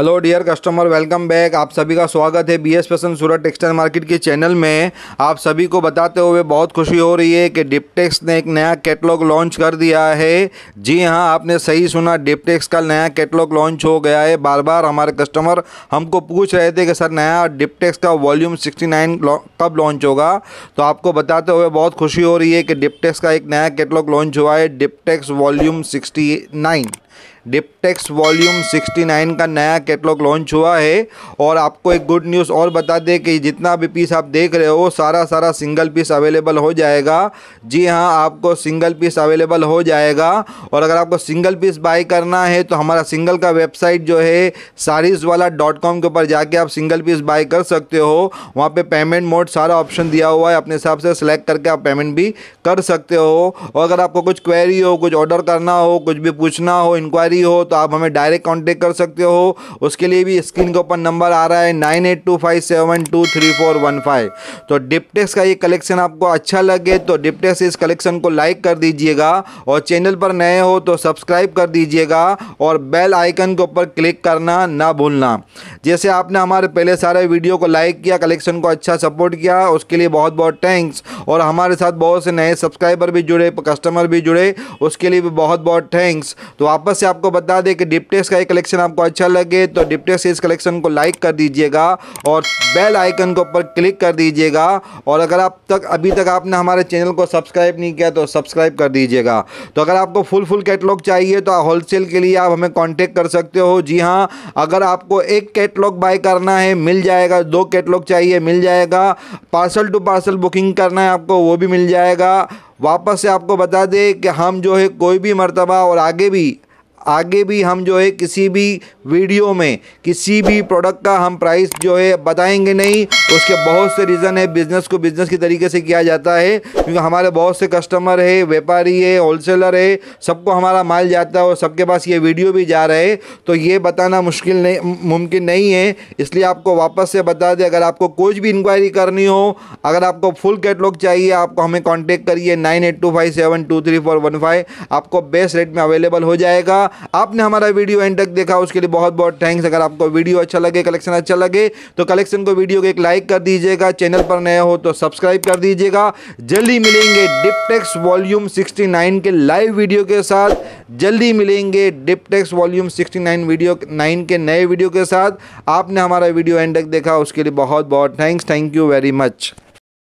hello dear customer welcome back आप सभी का स्वागत है B S Surat textile market के चैनल में आप सभी को बताते हुए बहुत खुशी हो रही है कि डिपटेक्स ने एक नया कैटलॉग लॉन्च कर दिया है जी हाँ आपने सही सुना डिपटेक्स का नया कैटलॉग लॉन्च हो गया है बार बार हमारे कस्टमर हमको पूछ रहे थे कि सर नया डिपटेक्स का वॉल्यूम सिक्सटी नाइन कब लॉन्च होगा तो आपको बताते हुए बहुत खुशी हो रही है कि डिपटेक्स का एक नया कैटलॉग लॉन्च हुआ है Diptex volume sixty nine Diptex volume 69 का नया कैटलॉग लॉन्च हुआ है और आपको एक गुड न्यूज़ और बता दें कि जितना भी पीस आप देख रहे हो सारा सारा सिंगल पीस अवेलेबल हो जाएगा जी हाँ आपको सिंगल पीस अवेलेबल हो जाएगा और अगर आपको सिंगल पीस बाई करना है तो हमारा सिंगल का वेबसाइट जो है सारीज वाला डॉट कॉम के ऊपर जाके आप सिंगल पीस बाई कर सकते हो वहाँ पे पेमेंट मोड सारा ऑप्शन दिया हुआ है अपने हिसाब से सिलेक्ट करके आप पेमेंट भी कर सकते हो और अगर आपको कुछ क्वेरी हो कुछ ऑर्डर करना हो कुछ भी पूछना हो इंक्वायरी हो तो आप हमें डायरेक्ट कॉन्टेक्ट कर सकते हो उसके लिए भी स्क्रीन के ऊपर नंबर आ रहा है nine eight two five seven two three four one five तो डिप्टेक्स का ये कलेक्शन आपको अच्छा लगे तो डिप्टेक्स इस कलेक्शन को लाइक कर दीजिएगा और चैनल पर नए हो तो सब्सक्राइब कर दीजिएगा और बेल आइकन के ऊपर क्लिक करना ना भूलना जैसे आपने हमारे पहले सारे वीडियो को लाइक किया कलेक्शन को अच्छा सपोर्ट किया उसके लिए बहुत बहुत थैंक्स और हमारे साथ बहुत से नए सब्सक्राइबर भी जुड़े कस्टमर भी जुड़े उसके लिए भी बहुत बहुत थैंक्स तो आपस वापस से आपको बता दें कि डिप्टेक्स का ये कलेक्शन आपको अच्छा लगे तो डिप्टेक्स इस कलेक्शन को लाइक कर दीजिएगा और बेल आइकन के ऊपर क्लिक कर दीजिएगा और अगर आप तक अभी तक आपने हमारे चैनल को सब्सक्राइब नहीं किया तो सब्सक्राइब कर दीजिएगा तो अगर आपको फुल फुल कैटलॉग चाहिए तो होलसेल के लिए आप हमें कॉन्टेक्ट कर सकते हो जी हाँ अगर आपको एक कैटलॉग बाय करना है मिल जाएगा दो कैटलॉग चाहिए मिल जाएगा पार्सल टू पार्सल बुकिंग करना है आपको वो भी मिल जाएगा वापस से आपको बता दें कि हम जो है कोई भी मर्तबा और आगे भी आगे भी हम जो है किसी भी वीडियो में किसी भी प्रोडक्ट का हम प्राइस जो है बताएंगे नहीं तो उसके बहुत से रीज़न है बिज़नेस को बिज़नेस के तरीके से किया जाता है क्योंकि हमारे बहुत से कस्टमर है व्यापारी है होलसेलर है सबको हमारा माल जाता है और सबके पास ये वीडियो भी जा रहे तो ये बताना मुश्किल नहीं मुमकिन नहीं है इसलिए आपको वापस से बता दें अगर आपको कुछ भी इंक्वायरी करनी हो अगर आपको फुल कैटलॉग चाहिए आपको हमें कॉन्टेक्ट करिए nine eight two five seven two three four one five आपको बेस्ट रेट में अवेलेबल हो जाएगा आपने हमारा वीडियो एंड तक देखा उसके लिए बहुत बहुत थैंक्स अगर आपको वीडियो अच्छा लगे कलेक्शन अच्छा लगे तो कलेक्शन को वीडियो को एक लाइक लाइक कर दीजिएगा चैनल पर नए हो तो सब्सक्राइब कर दीजिएगा जल्दी मिलेंगे डिपटेक्स वॉल्यूम 69 के लाइव वीडियो के साथ जल्दी मिलेंगे डिपटेक्स वॉल्यूम 69 वीडियो 9 के नए वीडियो के साथ आपने हमारा वीडियो एंड तक देखा उसके लिए बहुत बहुत thanks thank you very much